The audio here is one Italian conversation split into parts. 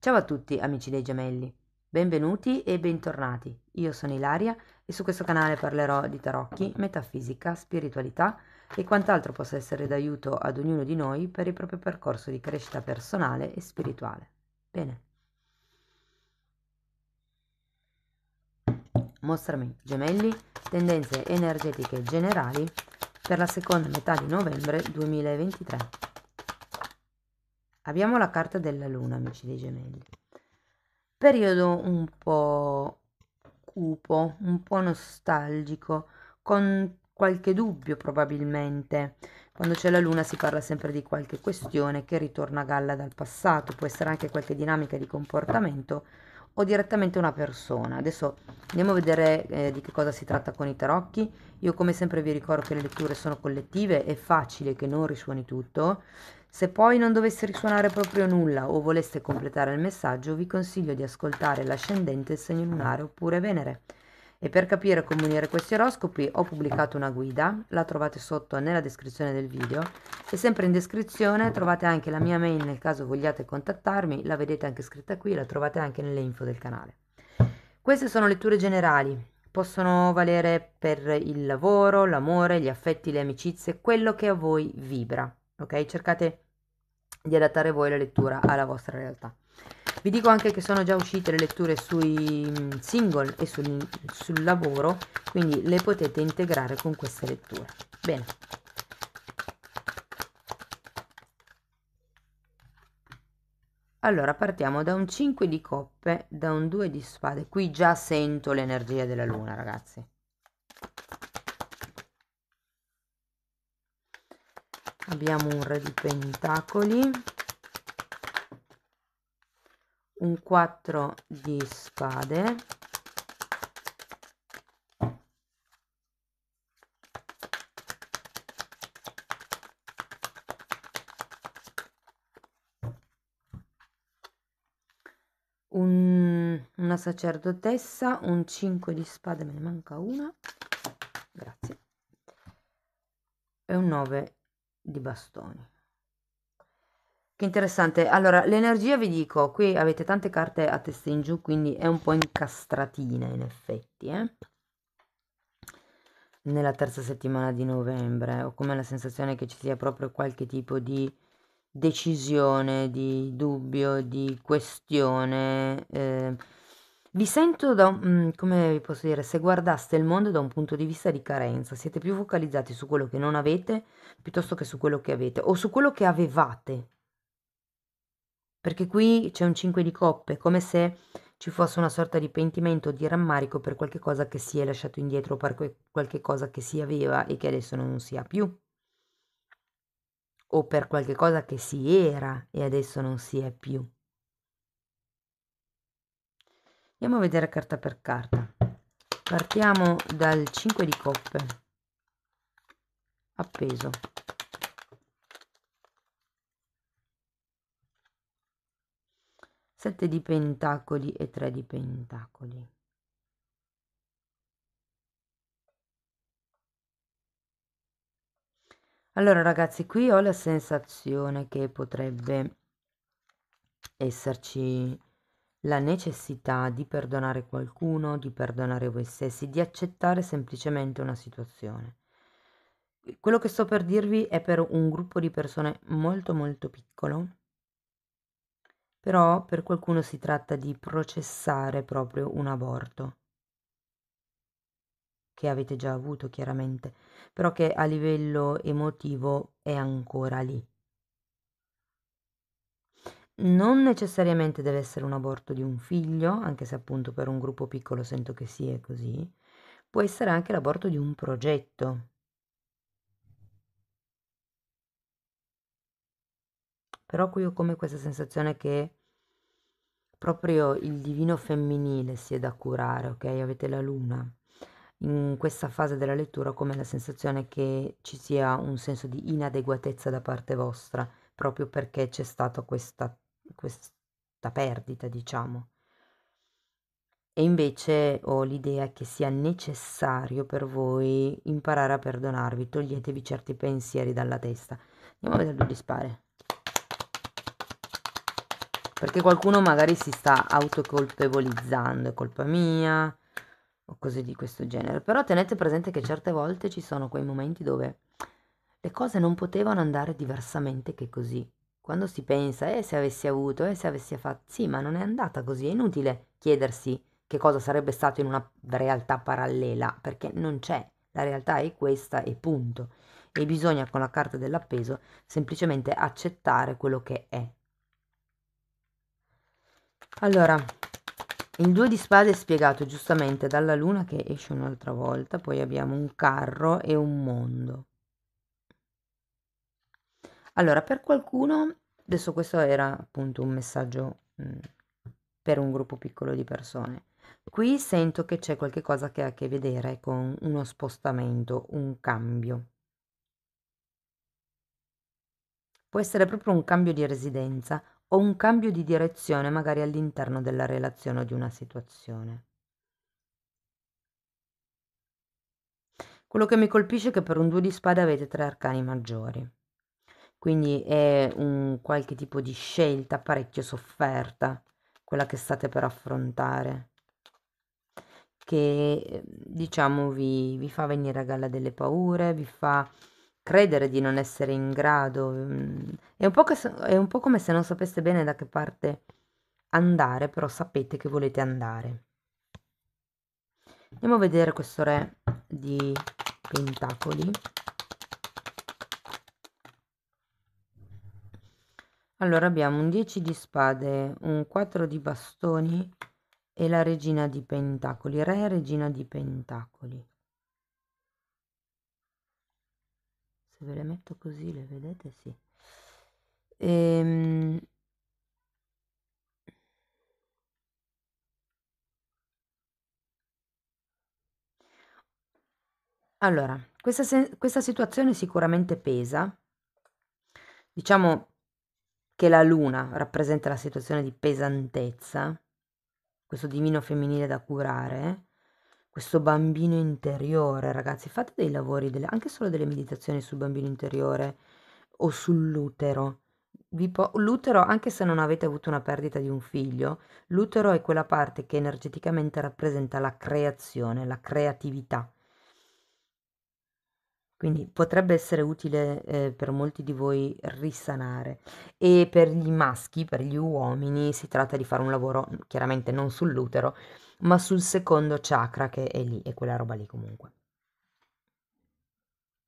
Ciao a tutti amici dei gemelli, benvenuti e bentornati. Io sono Ilaria e su questo canale parlerò di tarocchi, metafisica, spiritualità e quant'altro possa essere d'aiuto ad ognuno di noi per il proprio percorso di crescita personale e spirituale. Bene. Mostrami gemelli, tendenze energetiche generali per la seconda metà di novembre 2023. Abbiamo la carta della luna, amici dei gemelli. Periodo un po' cupo, un po' nostalgico, con qualche dubbio probabilmente. Quando c'è la luna si parla sempre di qualche questione che ritorna a galla dal passato, può essere anche qualche dinamica di comportamento o direttamente una persona. Adesso andiamo a vedere eh, di che cosa si tratta con i tarocchi. Io come sempre vi ricordo che le letture sono collettive, è facile che non risuoni tutto. Se poi non dovesse risuonare proprio nulla o voleste completare il messaggio, vi consiglio di ascoltare l'ascendente il segno lunare oppure Venere. E per capire come unire questi oroscopi ho pubblicato una guida, la trovate sotto nella descrizione del video e sempre in descrizione trovate anche la mia mail nel caso vogliate contattarmi, la vedete anche scritta qui, la trovate anche nelle info del canale. Queste sono letture generali, possono valere per il lavoro, l'amore, gli affetti, le amicizie, quello che a voi vibra, ok? Cercate di adattare voi la lettura alla vostra realtà. Vi dico anche che sono già uscite le letture sui single e sul, sul lavoro, quindi le potete integrare con queste letture. Bene. Allora, partiamo da un 5 di coppe, da un 2 di spade. Qui già sento l'energia della luna, ragazzi. abbiamo un re di pentacoli un 4 di spade un, una sacerdotessa un 5 di spade me ne manca una grazie e un 9 di bastoni. Che interessante. Allora, l'energia vi dico, qui avete tante carte a testa in giù, quindi è un po' incastratina in effetti, eh? Nella terza settimana di novembre ho come la sensazione che ci sia proprio qualche tipo di decisione, di dubbio, di questione eh, vi sento da mm, come vi posso dire, se guardaste il mondo da un punto di vista di carenza, siete più focalizzati su quello che non avete piuttosto che su quello che avete o su quello che avevate. Perché qui c'è un 5 di coppe, come se ci fosse una sorta di pentimento, di rammarico per qualche cosa che si è lasciato indietro, per qualche cosa che si aveva e che adesso non si ha più, o per qualche cosa che si era e adesso non si è più. Andiamo a vedere carta per carta. Partiamo dal 5 di coppe. Appeso. Sette di pentacoli e tre di pentacoli. Allora ragazzi, qui ho la sensazione che potrebbe esserci la necessità di perdonare qualcuno, di perdonare voi stessi, di accettare semplicemente una situazione. Quello che sto per dirvi è per un gruppo di persone molto molto piccolo, però per qualcuno si tratta di processare proprio un aborto che avete già avuto chiaramente, però che a livello emotivo è ancora lì, non necessariamente deve essere un aborto di un figlio, anche se appunto per un gruppo piccolo sento che sia così, può essere anche l'aborto di un progetto. Però qui ho come questa sensazione che proprio il divino femminile si è da curare, ok? Avete la luna. In questa fase della lettura come la sensazione che ci sia un senso di inadeguatezza da parte vostra, proprio perché c'è stata questa questa perdita, diciamo. E invece ho l'idea che sia necessario per voi imparare a perdonarvi, toglietevi certi pensieri dalla testa. Andiamo a vedere due dispare. Perché qualcuno magari si sta autocolpevolizzando, è colpa mia, o cose di questo genere. Però tenete presente che certe volte ci sono quei momenti dove le cose non potevano andare diversamente che così. Quando si pensa, eh, se avessi avuto, eh, se avessi fatto, sì, ma non è andata così, è inutile chiedersi che cosa sarebbe stato in una realtà parallela, perché non c'è, la realtà è questa e punto. E bisogna con la carta dell'appeso semplicemente accettare quello che è. Allora, il due di spade è spiegato giustamente dalla luna che esce un'altra volta, poi abbiamo un carro e un mondo. Allora, per qualcuno, adesso questo era appunto un messaggio mh, mhmm, per un gruppo piccolo di persone. Qui sento che c'è qualcosa che ha a che vedere con uno spostamento, un cambio. Può essere proprio un cambio di residenza o un cambio di direzione magari all'interno della relazione o di una situazione. Quello che mi colpisce è che per un due di spada avete tre arcani maggiori. Quindi è un qualche tipo di scelta parecchio sofferta, quella che state per affrontare, che diciamo vi, vi fa venire a galla delle paure, vi fa credere di non essere in grado. Mm, è un, po che, è un po' come se non sapeste bene da che parte andare, però sapete che volete andare. Andiamo a vedere questo re di pentacoli. Allora abbiamo un 10 di spade, un 4 di bastoni e la regina di pentacoli, re regina di pentacoli. Se ve le metto così le vedete? Sì. Ehm... Allora, questa, questa, situazione sicuramente pesa. Diciamo, che la luna rappresenta la situazione di pesantezza, questo divino femminile da curare, questo bambino interiore, ragazzi, fate dei lavori, delle, anche solo delle meditazioni sul bambino interiore o sull'utero. Po- l'utero, anche se non avete avuto una perdita di un figlio, l'utero è quella parte che energeticamente rappresenta la creazione, la creatività, quindi potrebbe essere utile eh, per molti di voi risanare e per gli maschi, per gli uomini, si tratta di fare un lavoro mhmm, chiaramente non sull'utero, ma sul secondo chakra che è lì, è quella roba lì comunque.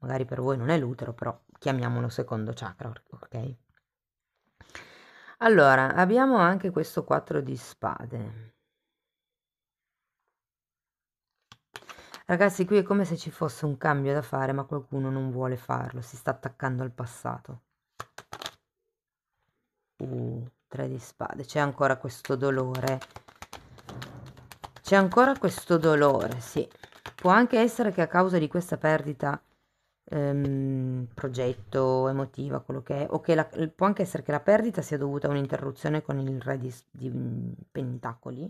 Magari per voi non è l'utero, però chiamiamolo secondo chakra, ok? Allora, abbiamo anche questo 4 di spade. Ragazzi, qui è come se ci fosse un cambio da fare, ma qualcuno non vuole farlo, si sta attaccando al passato. Uh, tre di spade, c'è ancora questo dolore. C'è ancora questo dolore, sì. Può anche essere che a causa di questa perdita ehm, progetto, emotiva, quello che è, o che la, può anche essere che la perdita sia dovuta a un'interruzione con il re di, di mm, Pentacoli,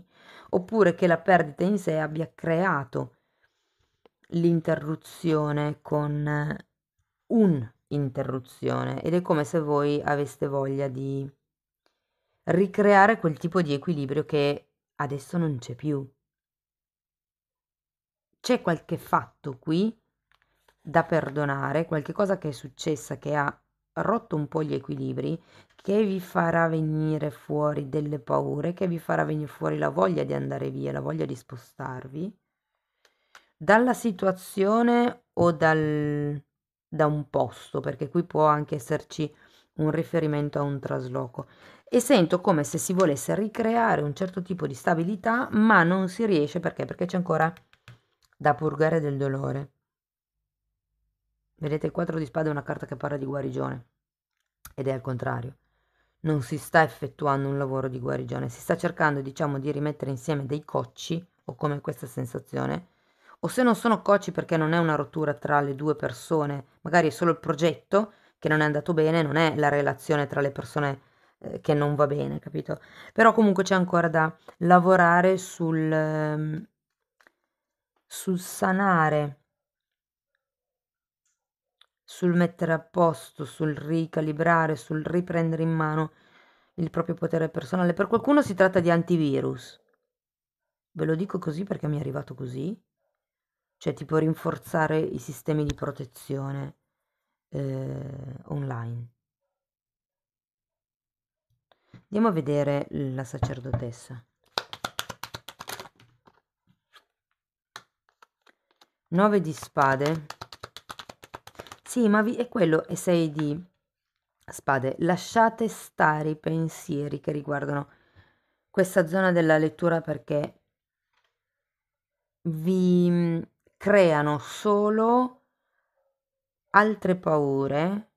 oppure che la perdita in sé abbia creato l'interruzione con un'interruzione ed è come se voi aveste voglia di ricreare quel tipo di equilibrio che adesso non c'è più. C'è qualche fatto qui da perdonare, qualche cosa che è successa che ha rotto un po' gli equilibri, che vi farà venire fuori delle paure, che vi farà venire fuori la voglia di andare via, la voglia di spostarvi dalla situazione o dal, da un posto, perché qui può anche esserci un riferimento a un trasloco. E sento come se si volesse ricreare un certo tipo di stabilità, ma non si riesce perché? Perché c'è ancora da purgare del dolore. Vedete, il 4 di spada è una carta che parla di guarigione ed è al contrario. Non si sta effettuando un lavoro di guarigione, si sta cercando, diciamo, di rimettere insieme dei cocci, o come questa sensazione, o se non sono coci perché non è una rottura tra le due persone, magari è solo il progetto che non è andato bene, non è la relazione tra le persone eh, che non va bene, capito? Però comunque c'è ancora da lavorare sul, ehm, sul sanare, sul mettere a posto, sul ricalibrare, sul riprendere in mano il proprio potere personale. Per qualcuno si tratta di antivirus. Ve lo dico così perché mi è arrivato così, cioè tipo rinforzare i sistemi di protezione eh, online. Andiamo a vedere la sacerdotessa. 9 di spade. Sì, ma vi- è quello, e 6 di spade. Lasciate stare i pensieri che riguardano questa zona della lettura perché vi creano solo altre paure,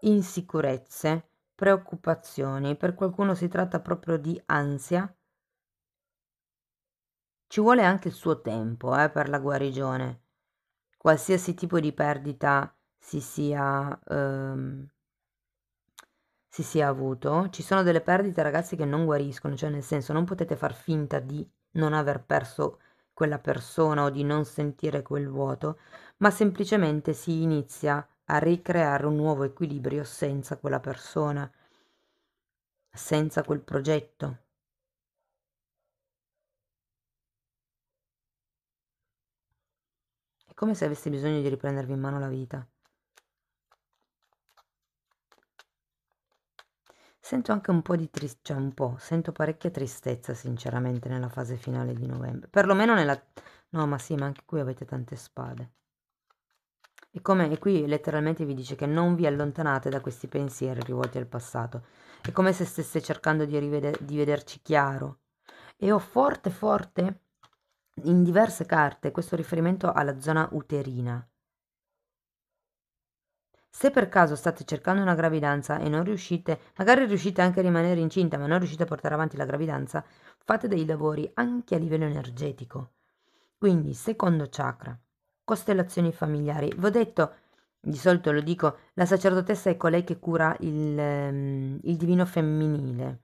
insicurezze, preoccupazioni. Per qualcuno si tratta proprio di ansia. Ci vuole anche il suo tempo eh, per la guarigione. Qualsiasi tipo di perdita si sia, ehm, si sia avuto. Ci sono delle perdite, ragazzi, che non guariscono, cioè nel senso non potete far finta di non aver perso quella persona o di non sentire quel vuoto, ma semplicemente si inizia a ricreare un nuovo equilibrio senza quella persona, senza quel progetto. È come se avessi bisogno di riprendervi in mano la vita. Sento anche un po' di tristezza, cioè un po', sento parecchia tristezza sinceramente nella fase finale di novembre. Perlomeno nella... No, ma sì, ma anche qui avete tante spade. E, come, e qui letteralmente vi dice che non vi allontanate da questi pensieri rivolti al passato. È come se stesse cercando di, rivede, di vederci chiaro. E ho forte, forte, in diverse carte, questo riferimento alla zona uterina. Se per caso state cercando una gravidanza e non riuscite, magari riuscite anche a rimanere incinta, ma non riuscite a portare avanti la gravidanza, fate dei lavori anche a livello energetico. Quindi, secondo chakra, costellazioni familiari. Vi ho detto, di solito lo dico, la sacerdotessa è colei che cura il, ehm, il divino femminile.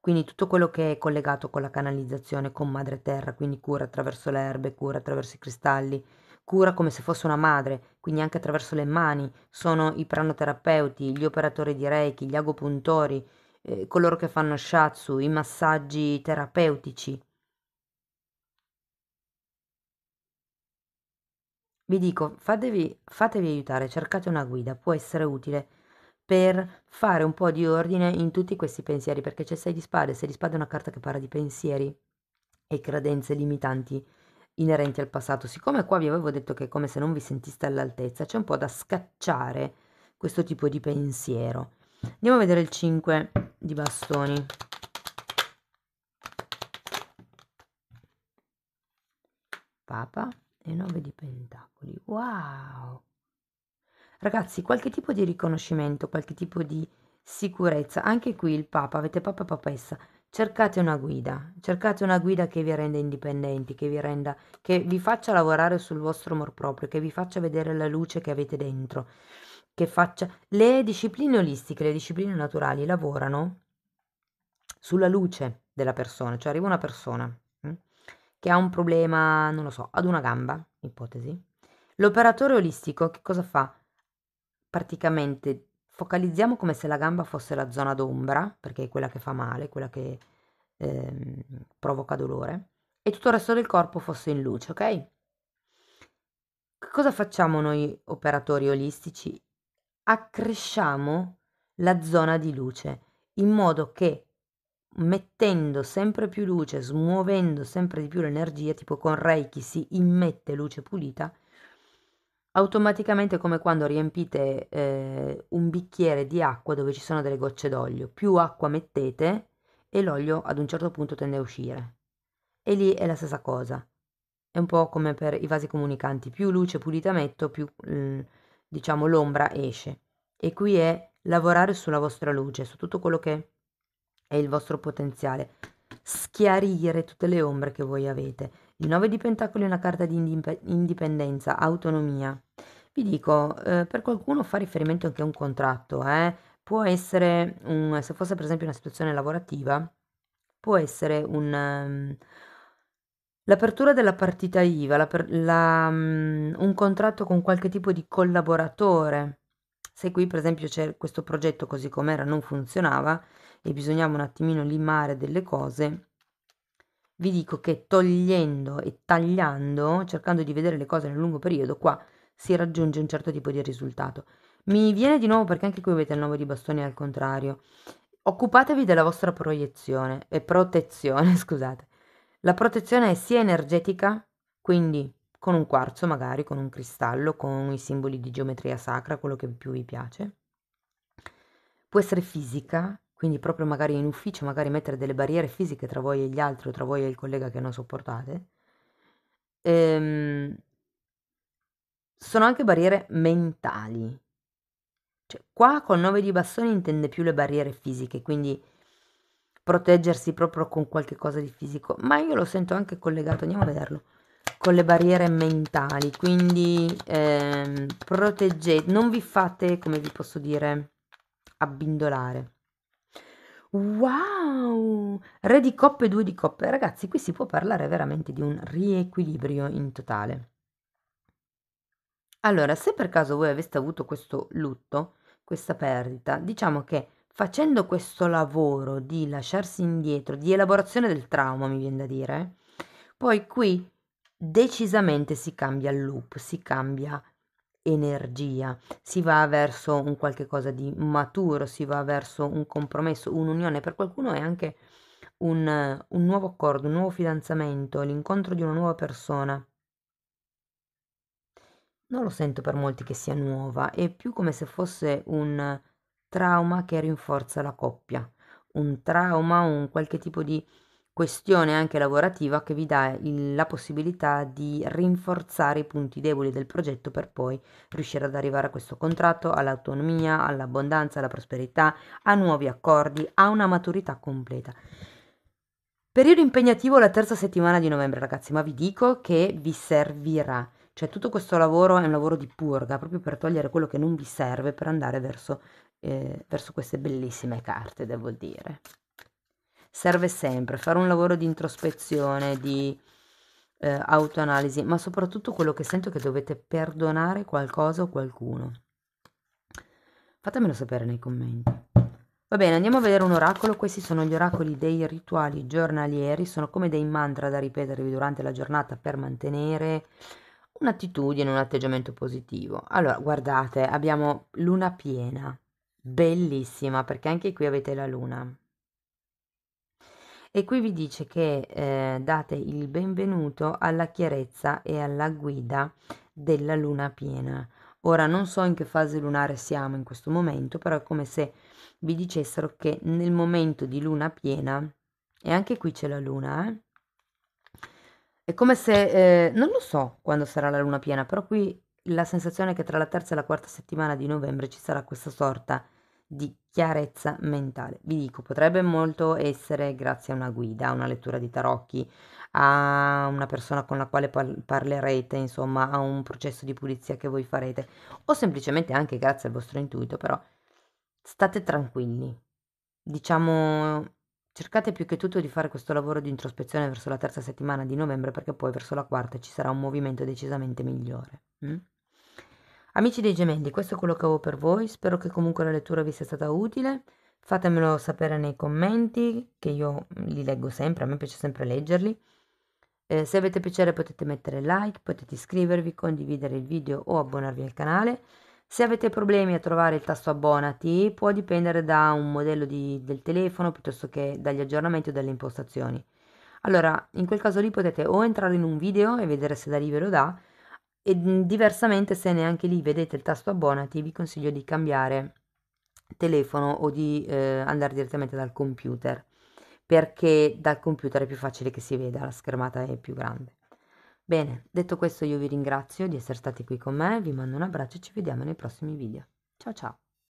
Quindi tutto quello che è collegato con la canalizzazione, con madre terra, quindi cura attraverso le erbe, cura attraverso i cristalli, cura come se fosse una madre, quindi anche attraverso le mani, sono i pranoterapeuti, gli operatori di Reiki, gli agopuntori, eh, coloro che fanno shatsu, i massaggi terapeutici. Vi dico, fatevi, fatevi aiutare, cercate una guida, può essere utile per fare un po' di ordine in tutti questi pensieri, perché c'è 6 di spade, 6 di spade è una carta che parla di pensieri e credenze limitanti inerenti al passato. Siccome qua vi avevo detto che è come se non vi sentiste all'altezza, c'è un po' da scacciare questo tipo di pensiero. Andiamo a vedere il 5 di bastoni. Papa e 9 di pentacoli. Wow! Ragazzi, qualche tipo di riconoscimento, qualche tipo di sicurezza. Anche qui il Papa, avete Papa e Papessa cercate una guida, cercate una guida che vi renda indipendenti, che vi, renda, che vi faccia lavorare sul vostro amor proprio, che vi faccia vedere la luce che avete dentro, che faccia... Le discipline olistiche, le discipline naturali lavorano sulla luce della persona, cioè arriva una persona hm, che ha un problema, non lo so, ad una gamba, ipotesi. L'operatore olistico che cosa fa? Praticamente Focalizziamo come se la gamba fosse la zona d'ombra, perché è quella che fa male, quella che eh, provoca dolore, e tutto il resto del corpo fosse in luce, ok? Cosa facciamo noi operatori olistici? Accresciamo la zona di luce in modo che mettendo sempre più luce, smuovendo sempre di più l'energia, tipo con Reiki si immette luce pulita, automaticamente come quando riempite eh, un bicchiere di acqua dove ci sono delle gocce d'olio. Più acqua mettete e l'olio ad un certo punto tende a uscire. E lì è la stessa cosa. È un po' come per i vasi comunicanti. Più luce pulita metto, più mh, mm, diciamo l'ombra esce. E qui è lavorare sulla vostra luce, su tutto quello che è il vostro potenziale. Schiarire tutte le ombre che voi avete. Il 9 di Pentacoli è una carta di indipendenza, autonomia. Vi dico, eh, per qualcuno fa riferimento anche a un contratto, eh. può essere, un, se fosse per esempio una situazione lavorativa, può essere un, um, l'apertura della partita IVA, la la, um, un contratto con qualche tipo di collaboratore. Se qui per esempio c'è questo progetto così com'era non funzionava e bisognava un attimino limare delle cose, vi dico che togliendo e tagliando, cercando di vedere le cose nel lungo periodo, qua si raggiunge un certo tipo di risultato. Mi viene di nuovo perché anche qui avete il 9 di bastoni al contrario. Occupatevi della vostra proiezione e protezione, scusate. La protezione è sia energetica, quindi con un quarzo magari, con un cristallo, con i simboli di geometria sacra, quello che più vi piace. Può essere fisica, quindi proprio magari in ufficio, magari mettere delle barriere fisiche tra voi e gli altri o tra voi e il collega che non sopportate. Ehm, sono anche barriere mentali. Cioè, qua col 9 di bastoni intende più le barriere fisiche, quindi proteggersi proprio con qualche cosa di fisico, ma io lo sento anche collegato, andiamo a vederlo, con le barriere mentali, quindi ehm, proteggete, non vi fate, come vi posso dire, abbindolare. Wow! Re di coppe e due di coppe, ragazzi, qui si può parlare veramente di un riequilibrio in totale. Allora, se per caso voi aveste avuto questo lutto, questa perdita, diciamo che facendo questo lavoro di lasciarsi indietro, di elaborazione del trauma, mi viene da dire, poi qui decisamente si cambia loop, si cambia energia, si va verso un qualche cosa di maturo, si va verso un compromesso, un'unione, per qualcuno è anche un, un nuovo accordo, un nuovo fidanzamento, l'incontro di una nuova persona non lo sento per molti che sia nuova, è più come se fosse un trauma che rinforza la coppia, un trauma, un qualche tipo di questione anche lavorativa che vi dà il, la possibilità di rinforzare i punti deboli del progetto per poi riuscire ad arrivare a questo contratto, all'autonomia, all'abbondanza, alla prosperità, a nuovi accordi, a una maturità completa. Periodo impegnativo la terza settimana di novembre, ragazzi, ma vi dico che vi servirà cioè tutto questo lavoro è un lavoro di purga, proprio per togliere quello che non vi serve per andare verso, eh, verso queste bellissime carte, devo dire. Serve sempre fare un lavoro di introspezione, di eh, autoanalisi, ma soprattutto quello che sento è che dovete perdonare qualcosa o qualcuno. Fatemelo sapere nei commenti. Va bene, andiamo a vedere un oracolo. Questi sono gli oracoli dei rituali giornalieri, sono come dei mantra da ripetervi durante la giornata per mantenere un'attitudine, un atteggiamento positivo. Allora, guardate, abbiamo luna piena, bellissima, perché anche qui avete la luna. E qui vi dice che eh, date il benvenuto alla chiarezza e alla guida della luna piena. Ora non so in che fase lunare siamo in questo momento, però è come se vi dicessero che nel momento di luna piena, e anche qui c'è la luna, eh? È come se, eh, non lo so quando sarà la luna piena, però qui la sensazione è che tra la terza e la quarta settimana di novembre ci sarà questa sorta di chiarezza mentale. Vi dico, potrebbe molto essere grazie a una guida, a una lettura di tarocchi, a una persona con la quale par- parlerete, insomma, a un processo di pulizia che voi farete, o semplicemente anche grazie al vostro intuito, però state tranquilli. Diciamo, Cercate più che tutto di fare questo lavoro di introspezione verso la terza settimana di novembre perché poi verso la quarta ci sarà un movimento decisamente migliore. Mm? Amici dei gemelli, questo è quello che avevo per voi, spero che comunque la lettura vi sia stata utile, fatemelo sapere nei commenti che io mm, li leggo sempre, a me piace sempre leggerli. Eh, se avete piacere potete mettere like, potete iscrivervi, condividere il video o abbonarvi al canale. Se avete problemi a trovare il tasto abbonati, può dipendere da un modello di, del telefono piuttosto che dagli aggiornamenti o dalle impostazioni. Allora, in quel caso lì potete o entrare in un video e vedere se da lì ve lo dà, e diversamente se neanche lì vedete il tasto abbonati, vi consiglio di cambiare telefono o di eh, andare direttamente dal computer, perché dal computer è più facile che si veda, la schermata è più grande. Bene, detto questo io vi ringrazio di essere stati qui con me, vi mando un abbraccio e ci vediamo nei prossimi video. Ciao ciao!